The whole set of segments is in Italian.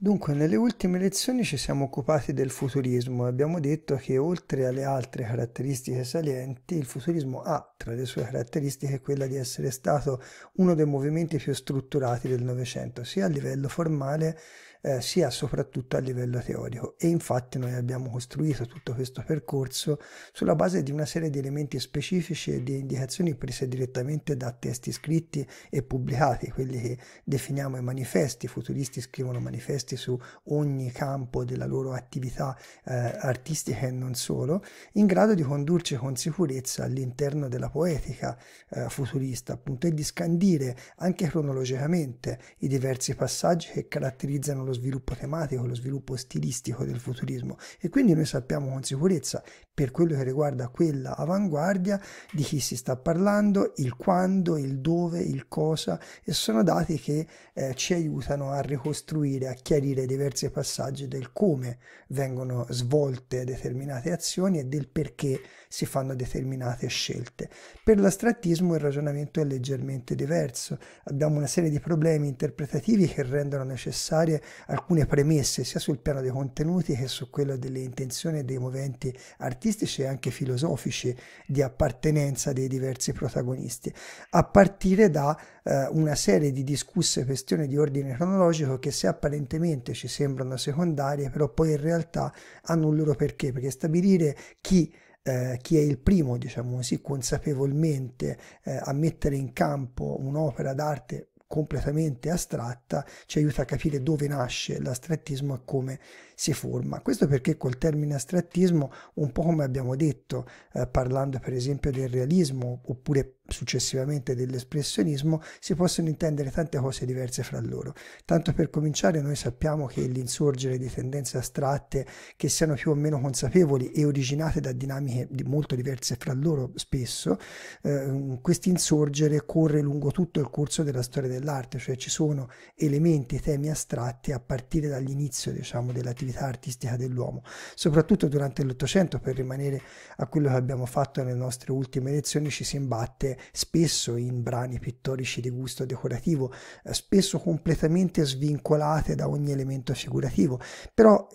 Dunque, nelle ultime lezioni ci siamo occupati del futurismo e abbiamo detto che oltre alle altre caratteristiche salienti, il futurismo ha tra le sue caratteristiche quella di essere stato uno dei movimenti più strutturati del Novecento, sia a livello formale eh, sia soprattutto a livello teorico e infatti noi abbiamo costruito tutto questo percorso sulla base di una serie di elementi specifici e di indicazioni prese direttamente da testi scritti e pubblicati, quelli che definiamo i manifesti, i futuristi scrivono manifesti su ogni campo della loro attività eh, artistica e non solo, in grado di condurci con sicurezza all'interno della poetica eh, futurista, appunto, e di scandire anche cronologicamente i diversi passaggi che caratterizzano lo sviluppo tematico, lo sviluppo stilistico del futurismo e quindi noi sappiamo con sicurezza per quello che riguarda quella avanguardia di chi si sta parlando, il quando, il dove, il cosa e sono dati che eh, ci aiutano a ricostruire, a chiarire diversi passaggi del come vengono svolte determinate azioni e del perché si fanno determinate scelte. Per l'astrattismo il ragionamento è leggermente diverso, abbiamo una serie di problemi interpretativi che rendono necessarie alcune premesse sia sul piano dei contenuti che su quello delle intenzioni e dei moventi artistici e anche filosofici di appartenenza dei diversi protagonisti, a partire da eh, una serie di discusse questioni di ordine cronologico che se apparentemente ci sembrano secondarie, però poi in realtà hanno un loro perché, perché stabilire chi eh, chi è il primo, diciamo così, consapevolmente eh, a mettere in campo un'opera d'arte completamente astratta ci aiuta a capire dove nasce l'astrattismo e come si forma. Questo perché col termine astrattismo, un po' come abbiamo detto eh, parlando per esempio del realismo oppure successivamente dell'espressionismo, si possono intendere tante cose diverse fra loro. Tanto per cominciare, noi sappiamo che l'insorgere di tendenze astratte che siano più o meno consapevoli e originate da dinamiche molto diverse fra loro spesso, eh, questo insorgere corre lungo tutto il corso della storia dell'arte, cioè ci sono elementi, temi astratti a partire dall'inizio diciamo, dell'attività artistica dell'uomo, soprattutto durante l'Ottocento, per rimanere a quello che abbiamo fatto nelle nostre ultime lezioni, ci si imbatte spesso in brani pittorici di gusto decorativo, eh, spesso completamente svincolate da ogni elemento figurativo, però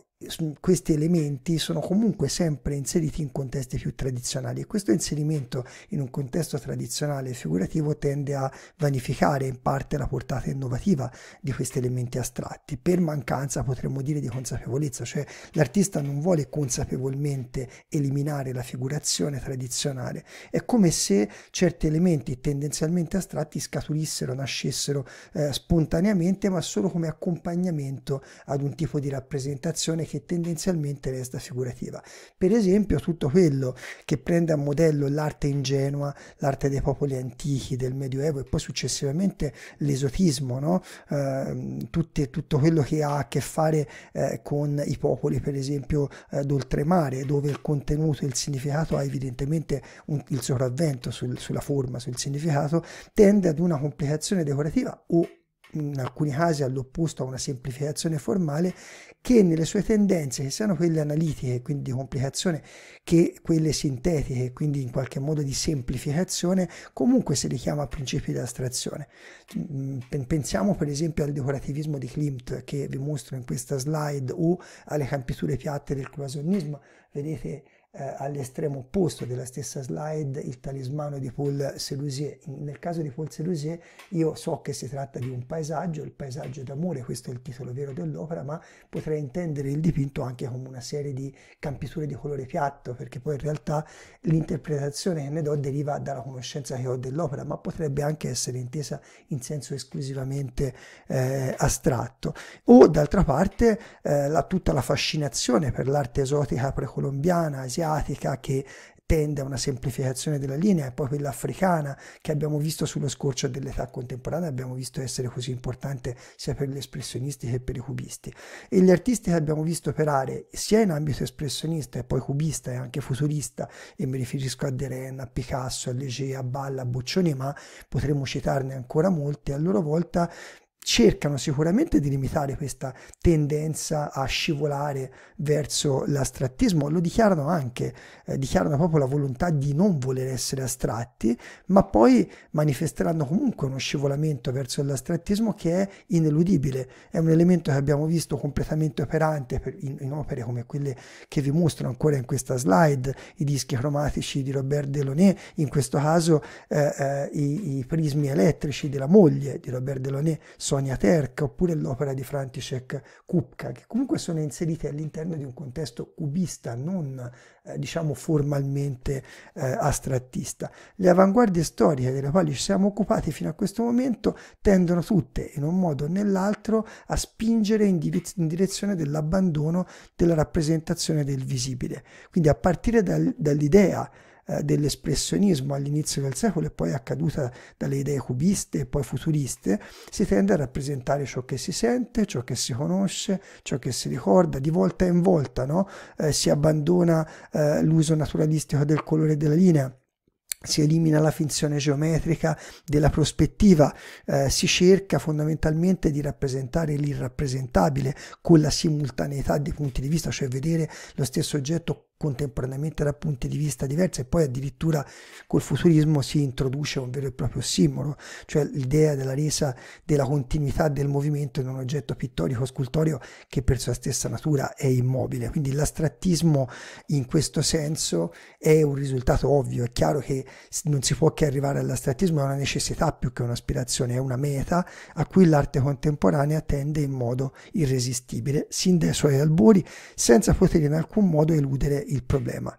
questi elementi sono comunque sempre inseriti in contesti più tradizionali e questo inserimento in un contesto tradizionale e figurativo tende a vanificare in parte la portata innovativa di questi elementi astratti per mancanza potremmo dire di consapevolezza cioè l'artista non vuole consapevolmente eliminare la figurazione tradizionale è come se certi elementi tendenzialmente astratti scaturissero nascessero eh, spontaneamente ma solo come accompagnamento ad un tipo di rappresentazione che che tendenzialmente resta figurativa. Per esempio tutto quello che prende a modello l'arte ingenua, l'arte dei popoli antichi, del Medioevo e poi successivamente l'esotismo, no? eh, tutte, tutto quello che ha a che fare eh, con i popoli per esempio eh, d'oltremare, dove il contenuto e il significato ha evidentemente un, il sopravvento sul, sulla forma, sul significato, tende ad una complicazione decorativa o in alcuni casi all'opposto a una semplificazione formale, che nelle sue tendenze, che siano quelle analitiche, quindi di complicazione, che quelle sintetiche, quindi in qualche modo di semplificazione, comunque si richiama a principi di astrazione. Mm, pensiamo per esempio al decorativismo di Klimt che vi mostro in questa slide o alle campiture piatte del cloisonnismo. Vedete eh, all'estremo opposto della stessa slide il talismano di Paul Selusier. Nel caso di Paul Selusier io so che si tratta di un paesaggio, il paesaggio d'amore, questo è il titolo vero dell'opera, ma potrei intendere il dipinto anche come una serie di campiture di colore piatto, perché poi in realtà l'interpretazione che ne do deriva dalla conoscenza che ho dell'opera, ma potrebbe anche essere intesa in senso esclusivamente eh, astratto. O d'altra parte eh, la, tutta la fascinazione per l'arte esotica precolombiana, asiatica, asiatica che tende a una semplificazione della linea e poi quella africana che abbiamo visto sullo scorcio dell'età contemporanea abbiamo visto essere così importante sia per gli espressionisti che per i cubisti e gli artisti che abbiamo visto operare sia in ambito espressionista e poi cubista e anche futurista e mi riferisco a Deren, a Picasso, a Leger, a Balla, a Boccioni ma potremmo citarne ancora molti a loro volta cercano sicuramente di limitare questa tendenza a scivolare verso l'astrattismo, lo dichiarano anche, eh, dichiarano proprio la volontà di non voler essere astratti, ma poi manifesteranno comunque uno scivolamento verso l'astrattismo che è ineludibile, è un elemento che abbiamo visto completamente operante per, in, in, opere come quelle che vi mostro ancora in questa slide, i dischi cromatici di Robert Delaunay, in questo caso eh, eh, i, i prismi elettrici della moglie di Robert Delaunay Sonia Terka oppure l'opera di František Kupka, che comunque sono inserite all'interno di un contesto cubista, non eh, diciamo formalmente eh, astrattista. Le avanguardie storiche delle quali ci siamo occupati fino a questo momento tendono tutte, in un modo o nell'altro, a spingere in, direz- in direzione dell'abbandono della rappresentazione del visibile. Quindi a partire dal- dall'idea eh, dell'espressionismo all'inizio del secolo e poi accaduta dalle idee cubiste e poi futuriste, si tende a rappresentare ciò che si sente, ciò che si conosce, ciò che si ricorda, di volta in volta no? eh, si abbandona eh, l'uso naturalistico del colore della linea si elimina la finzione geometrica della prospettiva, eh, si cerca fondamentalmente di rappresentare l'irrappresentabile con la simultaneità dei punti di vista, cioè vedere lo stesso oggetto contemporaneamente da punti di vista diversi e poi addirittura col futurismo si introduce un vero e proprio simbolo, cioè l'idea della resa della continuità del movimento in un oggetto pittorico scultorio che per sua stessa natura è immobile. Quindi l'astrattismo in questo senso è un risultato ovvio, è chiaro che non si può che arrivare all'astrattismo, è una necessità più che un'aspirazione, è una meta a cui l'arte contemporanea tende in modo irresistibile, sin dai suoi albori, senza poter in alcun modo eludere il il problema.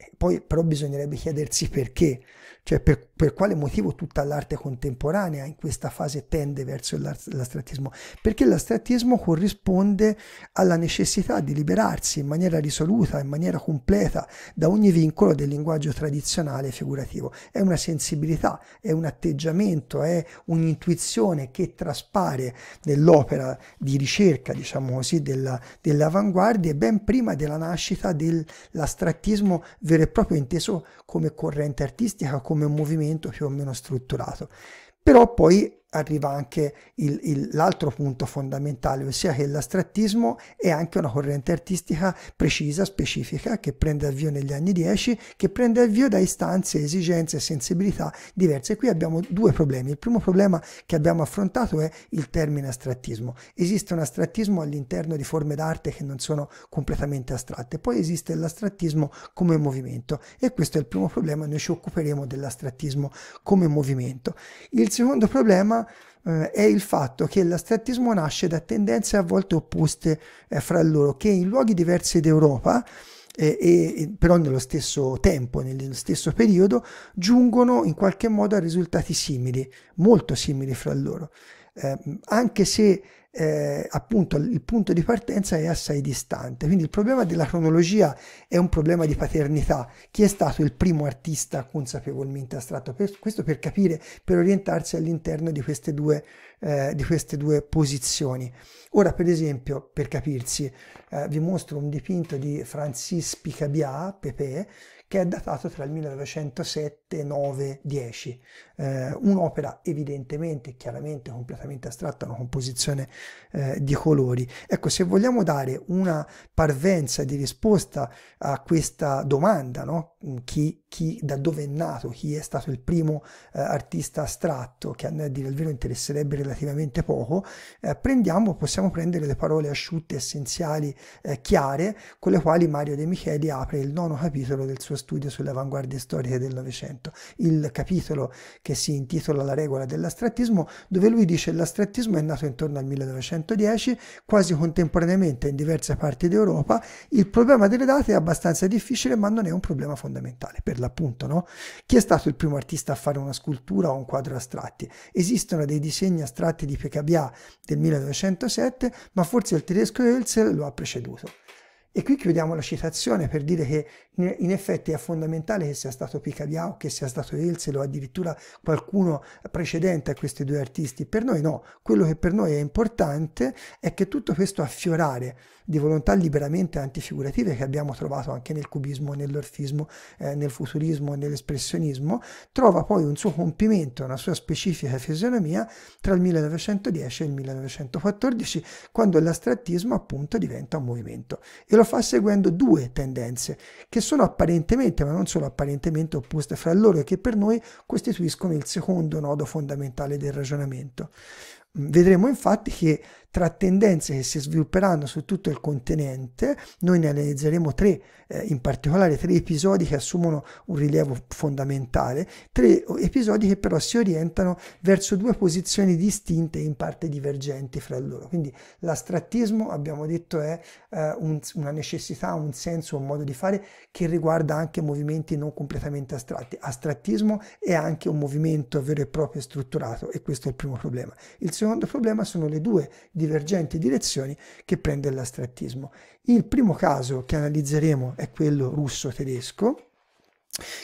E eh, poi però bisognerebbe chiedersi perché, cioè per, per, quale motivo tutta l'arte contemporanea in questa fase tende verso l'astrattismo, perché l'astrattismo corrisponde alla necessità di liberarsi in maniera risoluta, in maniera completa da ogni vincolo del linguaggio tradizionale e figurativo. È una sensibilità, è un atteggiamento, è un'intuizione che traspare nell'opera di ricerca, diciamo così, della, dell'avanguardia ben prima della nascita dell'astrattismo vero e proprio inteso come corrente artistica, come un movimento più o meno strutturato. Però poi arriva anche l'altro punto fondamentale, ossia che l'astrattismo è anche una corrente artistica precisa, specifica, che prende avvio negli anni 10, che prende avvio da istanze, esigenze e sensibilità diverse. Qui abbiamo due problemi. Il primo problema che abbiamo affrontato è il termine astrattismo. Esiste un astrattismo all'interno di forme d'arte che non sono completamente astratte, poi esiste l'astrattismo come movimento e questo è il primo problema, noi ci occuperemo dell'astrattismo come movimento. Il secondo problema eh, è il fatto che l'astrattismo nasce da tendenze a volte opposte eh, fra loro, che in luoghi diversi d'Europa eh, e, e, però nello stesso tempo, nello stesso periodo, giungono in qualche modo a risultati simili, molto simili fra loro. Eh, anche se eh, appunto il punto di partenza è assai distante. Quindi il problema della cronologia è un problema di paternità. Chi è stato il primo artista consapevolmente astratto? Per, questo per capire, per orientarsi all'interno di, eh, di, queste due posizioni. Ora, per esempio, per capirsi, eh, vi mostro un dipinto di Francis Picabia, Pepe, che è datato tra il 1907 7, 9, 10. Eh, un'opera evidentemente, chiaramente, completamente astratta, una composizione eh, di colori. Ecco, se vogliamo dare una parvenza di risposta a questa domanda, no? Mm, chi, chi, da dove è nato, chi è stato il primo eh, artista astratto, che a me a dire il vero interesserebbe relativamente poco, eh, prendiamo, possiamo prendere le parole asciutte, essenziali, eh, chiare, con le quali Mario De Micheli apre il nono capitolo del suo studio sulle avanguardie storiche del Novecento. Novecento, il capitolo che si intitola La regola dell'astrattismo, dove lui dice che l'astrattismo è nato intorno al 1910, quasi contemporaneamente in diverse parti d'Europa. Il problema delle date è abbastanza difficile, ma non è un problema fondamentale, per l'appunto. No? Chi è stato il primo artista a fare una scultura o un quadro astratti? Esistono dei disegni astratti di Picabia del 1907, ma forse il tedesco Hölzel lo ha preceduto. E qui chiudiamo la citazione per dire che in effetti è fondamentale che sia stato Picabiao, che sia stato Elsel o addirittura qualcuno precedente a questi due artisti. Per noi no, quello che per noi è importante è che tutto questo affiorare di volontà liberamente antifigurative che abbiamo trovato anche nel cubismo, nell'orfismo, eh, nel futurismo, nell'espressionismo, trova poi un suo compimento, una sua specifica fisionomia tra il 1910 e il 1914, quando l'astrattismo appunto diventa un movimento. E lo lo fa seguendo due tendenze che sono apparentemente, ma non solo apparentemente, opposte fra loro e che per noi costituiscono il secondo nodo fondamentale del ragionamento. Mm, vedremo infatti che tra tendenze che si svilupperanno su tutto il continente. Noi ne analizzeremo tre, eh, in particolare tre episodi che assumono un rilievo fondamentale, tre episodi che però si orientano verso due posizioni distinte e in parte divergenti fra loro. Quindi l'astrattismo, abbiamo detto, è eh, un, una necessità, un senso, un modo di fare che riguarda anche movimenti non completamente astratti. Astrattismo è anche un movimento vero e proprio strutturato e questo è il primo problema. Il secondo problema sono le due divergenti direzioni che prende l'astrattismo. Il primo caso che analizzeremo è quello russo-tedesco,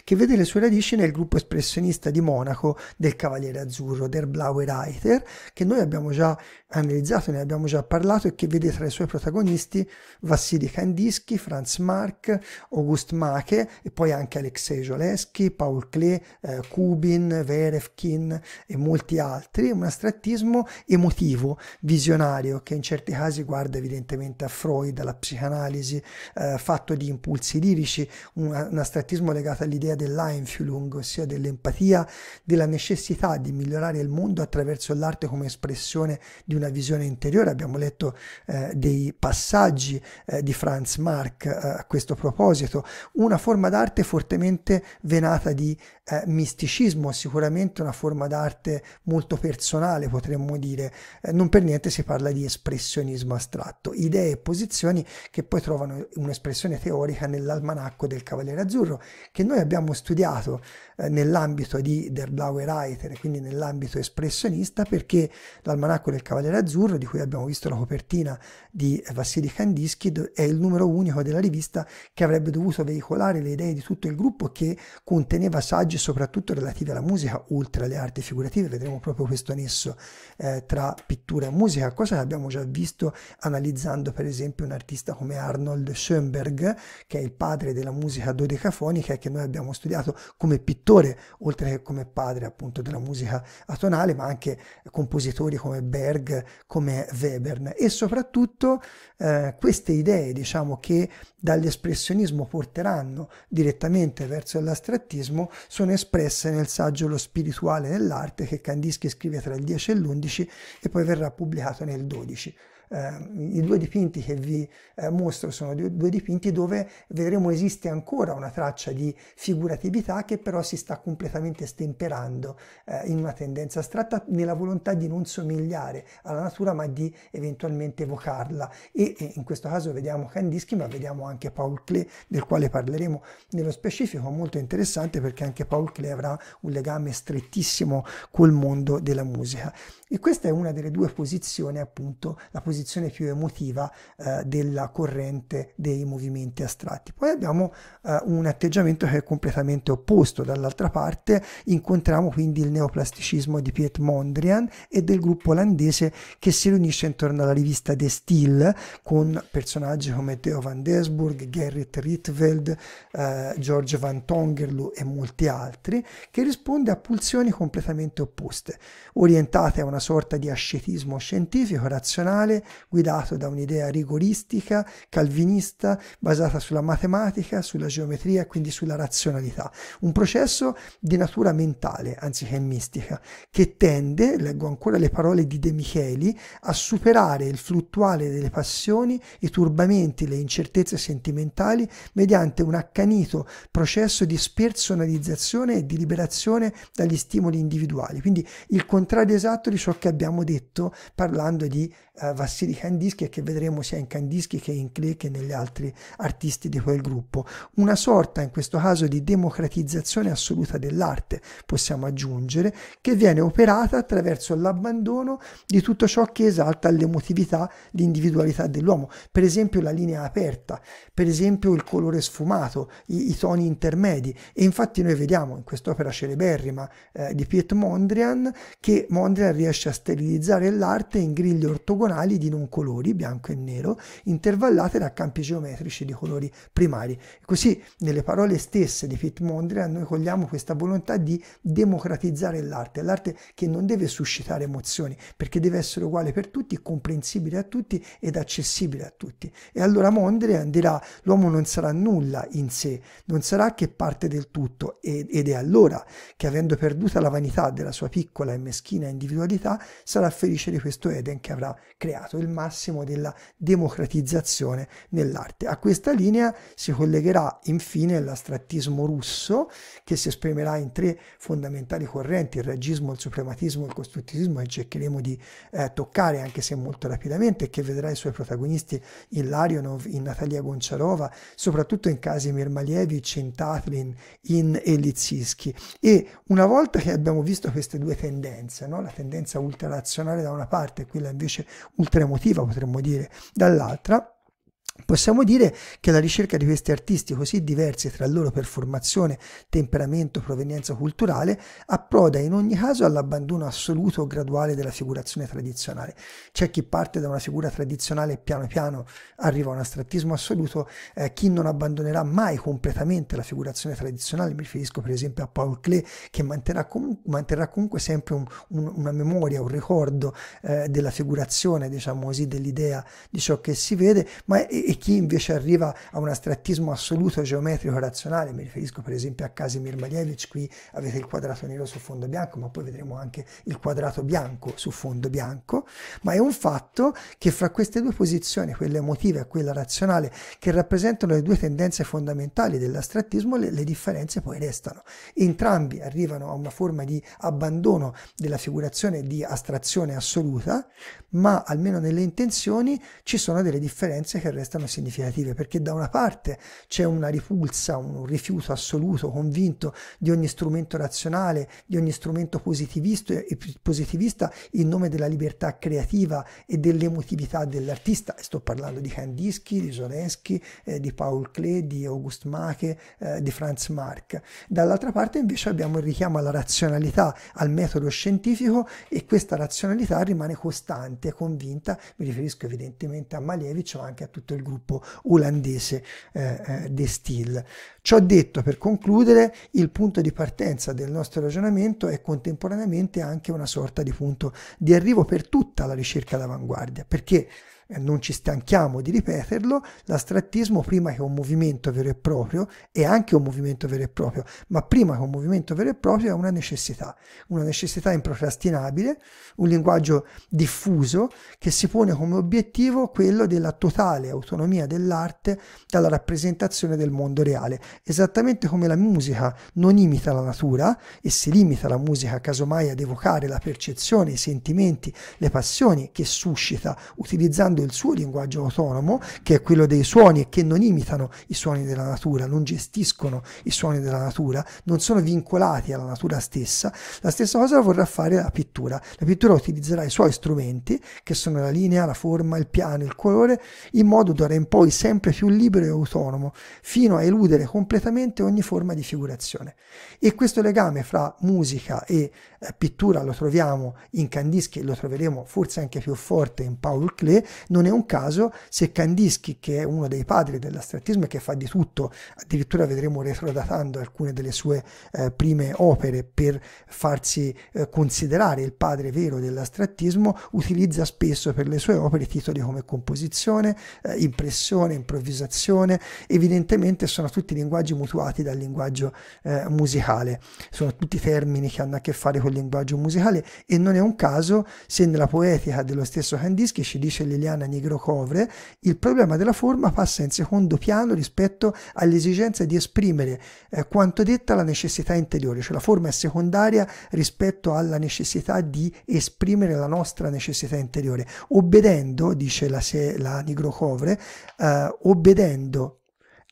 che vede le sue radici nel gruppo espressionista di Monaco del Cavaliere Azzurro, der Blaue Reiter, che noi abbiamo già analizzato, ne abbiamo già parlato e che vede tra i suoi protagonisti Vassili Kandinsky, Franz Marc, August Make e poi anche Alexei Jolesky, Paul Klee, eh, Kubin, Verevkin e molti altri, un astrattismo emotivo, visionario, che in certi casi guarda evidentemente a Freud, alla psicanalisi, eh, fatto di impulsi lirici, un, un astrattismo legato legata all'idea dell'Einfühlung, ossia dell'empatia, della necessità di migliorare il mondo attraverso l'arte come espressione di una visione interiore. Abbiamo letto eh, dei passaggi eh, di Franz Marc eh, a questo proposito. Una forma d'arte fortemente venata di eh, misticismo, sicuramente una forma d'arte molto personale, potremmo dire. Eh, non per niente si parla di espressionismo astratto, idee e posizioni che poi trovano un'espressione teorica nell'almanacco del Cavaliere Azzurro, che noi abbiamo studiato eh, nell'ambito di Der Blaue Reiter, quindi nell'ambito espressionista, perché l'almanacco del Cavaliere Azzurro, di cui abbiamo visto la copertina di eh, Vassili Kandinsky, è il numero unico della rivista che avrebbe dovuto veicolare le idee di tutto il gruppo che conteneva saggi soprattutto relativi alla musica, oltre alle arti figurative. Vedremo proprio questo nesso eh, tra pittura e musica, cosa che abbiamo già visto analizzando per esempio un artista come Arnold Schoenberg, che è il padre della musica dodecafonica e che noi abbiamo studiato come pittore, oltre che come padre appunto della musica atonale, ma anche compositori come Berg, come Webern e soprattutto eh, queste idee diciamo che dall'espressionismo porteranno direttamente verso l'astrattismo sono espresse nel saggio Lo spirituale nell'arte che Kandinsky scrive tra il 10 e l'11 e poi verrà pubblicato nel 12 eh, i due dipinti che vi eh, mostro sono due dipinti dove vedremo esiste ancora una traccia di figuratività che però si sta completamente stemperando eh, in una tendenza astratta nella volontà di non somigliare alla natura ma di eventualmente evocarla e, e in questo caso vediamo Kandinsky ma vediamo anche Paul Klee del quale parleremo nello specifico molto interessante perché anche Paul Klee avrà un legame strettissimo col mondo della musica e questa è una delle due posizioni appunto la posizione esposizione più emotiva eh, della corrente dei movimenti astratti. Poi abbiamo eh, un atteggiamento che è completamente opposto, dall'altra parte incontriamo quindi il neoplasticismo di Piet Mondrian e del gruppo olandese che si riunisce intorno alla rivista De Steel con personaggi come Theo van Desburg, Gerrit Rietveld, eh, George van Tongerlu e molti altri, che risponde a pulsioni completamente opposte, orientate a una sorta di ascetismo scientifico, razionale, guidato da un'idea rigoristica, calvinista, basata sulla matematica, sulla geometria quindi sulla razionalità. Un processo di natura mentale, anziché mistica, che tende, leggo ancora le parole di De Micheli, a superare il fluttuale delle passioni, i turbamenti, le incertezze sentimentali mediante un accanito processo di spersonalizzazione e di liberazione dagli stimoli individuali. Quindi il contrario esatto di ciò che abbiamo detto parlando di eh, Vassili classi di Kandinsky e che vedremo sia in Kandinsky che in Klee che negli altri artisti di quel gruppo. Una sorta in questo caso di democratizzazione assoluta dell'arte, possiamo aggiungere, che viene operata attraverso l'abbandono di tutto ciò che esalta l'emotività, l'individualità dell'uomo, per esempio la linea aperta, per esempio il colore sfumato, i, i toni intermedi e infatti noi vediamo in quest'opera celeberrima eh, di Piet Mondrian che Mondrian riesce a sterilizzare l'arte in griglie ortogonali di di non colori, bianco e nero, intervallate da campi geometrici di colori primari. Così nelle parole stesse di Piet Mondrian noi cogliamo questa volontà di democratizzare l'arte, l'arte che non deve suscitare emozioni, perché deve essere uguale per tutti, comprensibile a tutti ed accessibile a tutti. E allora Mondrian dirà l'uomo non sarà nulla in sé, non sarà che parte del tutto ed è allora che avendo perduta la vanità della sua piccola e meschina individualità sarà felice di questo Eden che avrà creato stato il massimo della democratizzazione nell'arte. A questa linea si collegherà infine l'astrattismo russo che si esprimerà in tre fondamentali correnti, il raggismo, il suprematismo e il costruttivismo che cercheremo di eh, toccare anche se molto rapidamente e che vedrà i suoi protagonisti in Larionov, in Natalia Gonciarova, soprattutto in Casimir Malievich, in Tatlin, in Elitsisky e una volta che abbiamo visto queste due tendenze, no? la tendenza ultrarazionale da una parte e quella invece ultra emotiva, potremmo dire, dall'altra, Possiamo dire che la ricerca di questi artisti così diversi tra loro per formazione, temperamento, provenienza culturale, approda in ogni caso all'abbandono assoluto o graduale della figurazione tradizionale. C'è chi parte da una figura tradizionale e piano piano arriva a un astrattismo assoluto, eh, chi non abbandonerà mai completamente la figurazione tradizionale, mi riferisco per esempio a Paul Klee che manterrà, com manterrà comunque sempre un, un, una memoria, un ricordo eh, della figurazione, diciamo così, dell'idea di ciò che si vede, ma è, e chi invece arriva a un astrattismo assoluto geometrico razionale, mi riferisco per esempio a Casimir Malevich, qui avete il quadrato nero su fondo bianco, ma poi vedremo anche il quadrato bianco su fondo bianco, ma è un fatto che fra queste due posizioni, quella emotiva e quella razionale, che rappresentano le due tendenze fondamentali dell'astrattismo, le, le differenze poi restano. Entrambi arrivano a una forma di abbandono della figurazione di astrazione assoluta, ma almeno nelle intenzioni ci sono delle differenze che restano restano significative perché da una parte c'è una ripulsa, un rifiuto assoluto, convinto di ogni strumento razionale, di ogni strumento positivista in nome della libertà creativa e dell'emotività dell'artista. Sto parlando di Kandinsky, di Zolensky, eh, di Paul Klee, di August Make, eh, di Franz Marc. Dall'altra parte invece abbiamo il richiamo alla razionalità, al metodo scientifico e questa razionalità rimane costante, convinta, mi riferisco evidentemente a Malevich ma anche a tutto il gruppo olandese eh, eh De Steel. Ciò detto, per concludere, il punto di partenza del nostro ragionamento è contemporaneamente anche una sorta di punto di arrivo per tutta la ricerca d'avanguardia, perché eh, non ci stanchiamo di ripeterlo, l'astrattismo prima che un movimento vero e proprio è anche un movimento vero e proprio, ma prima che un movimento vero e proprio è una necessità, una necessità improcrastinabile, un linguaggio diffuso che si pone come obiettivo quello della totale autonomia dell'arte dalla rappresentazione del mondo reale, esattamente come la musica non imita la natura e si limita la musica casomai ad evocare la percezione, i sentimenti, le passioni che suscita utilizzando creando il suo linguaggio autonomo, che è quello dei suoni e che non imitano i suoni della natura, non gestiscono i suoni della natura, non sono vincolati alla natura stessa. La stessa cosa la vorrà fare la pittura. La pittura utilizzerà i suoi strumenti, che sono la linea, la forma, il piano, il colore, in modo d'ora in poi sempre più libero e autonomo, fino a eludere completamente ogni forma di figurazione. E questo legame fra musica e eh, pittura lo troviamo in Kandinsky e lo troveremo forse anche più forte in Paul Klee, non è un caso se Kandinsky, che è uno dei padri dell'astrattismo e che fa di tutto, addirittura vedremo retrodatando alcune delle sue eh, prime opere per farsi eh, considerare il padre vero dell'astrattismo, utilizza spesso per le sue opere titoli come composizione, eh, impressione, improvvisazione, evidentemente sono tutti linguaggi mutuati dal linguaggio eh, musicale, sono tutti termini che hanno a che fare col linguaggio musicale e non è un caso se nella poetica dello stesso Kandinsky ci dice Liliana Zidane Nigro il problema della forma passa in secondo piano rispetto all'esigenza di esprimere eh, quanto detta la necessità interiore, cioè la forma è secondaria rispetto alla necessità di esprimere la nostra necessità interiore, obbedendo, dice la, la Nigro eh, obbedendo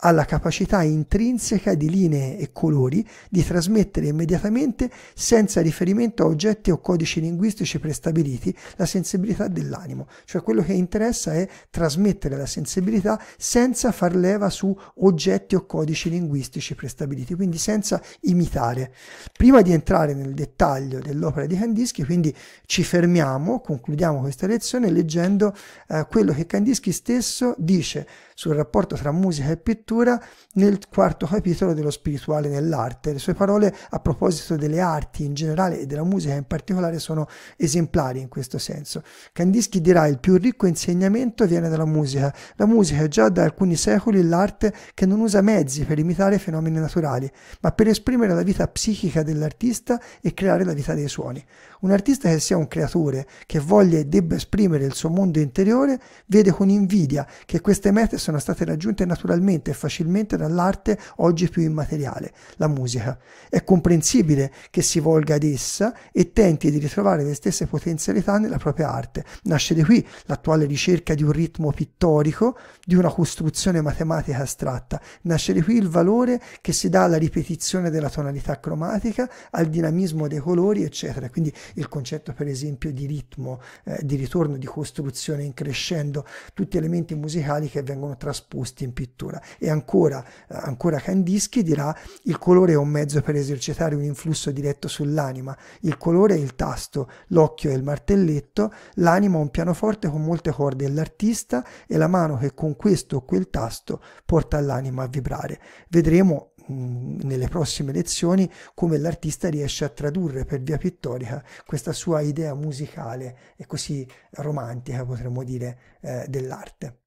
ha la capacità intrinseca di linee e colori di trasmettere immediatamente, senza riferimento a oggetti o codici linguistici prestabiliti, la sensibilità dell'animo. Cioè quello che interessa è trasmettere la sensibilità senza far leva su oggetti o codici linguistici prestabiliti, quindi senza imitare. Prima di entrare nel dettaglio dell'opera di Kandinsky, quindi ci fermiamo, concludiamo questa lezione leggendo eh, quello che Kandinsky stesso dice sul rapporto tra musica e pittura addirittura nel quarto capitolo dello spirituale nell'arte. Le sue parole a proposito delle arti in generale e della musica in particolare sono esemplari in questo senso. Kandinsky dirà il più ricco insegnamento viene dalla musica. La musica è già da alcuni secoli l'arte che non usa mezzi per imitare fenomeni naturali, ma per esprimere la vita psichica dell'artista e creare la vita dei suoni. Un artista che sia un creatore, che voglia e debba esprimere il suo mondo interiore, vede con invidia che queste mete sono state raggiunte naturalmente facilmente dall'arte oggi più immateriale, la musica. È comprensibile che si volga ad essa e tenti di ritrovare le stesse potenzialità nella propria arte. Nasce di qui l'attuale ricerca di un ritmo pittorico, di una costruzione matematica astratta. Nasce di qui il valore che si dà alla ripetizione della tonalità cromatica, al dinamismo dei colori, eccetera. Quindi il concetto, per esempio, di ritmo, eh, di ritorno, di costruzione in crescendo, tutti elementi musicali che vengono trasposti in pittura e ancora, ancora Kandinsky dirà il colore è un mezzo per esercitare un influsso diretto sull'anima, il colore è il tasto, l'occhio è il martelletto, l'anima è un pianoforte con molte corde l'artista è la mano che con questo o quel tasto porta l'anima a vibrare. Vedremo mm, nelle prossime lezioni come l'artista riesce a tradurre per via pittorica questa sua idea musicale e così romantica, potremmo dire, eh, dell'arte.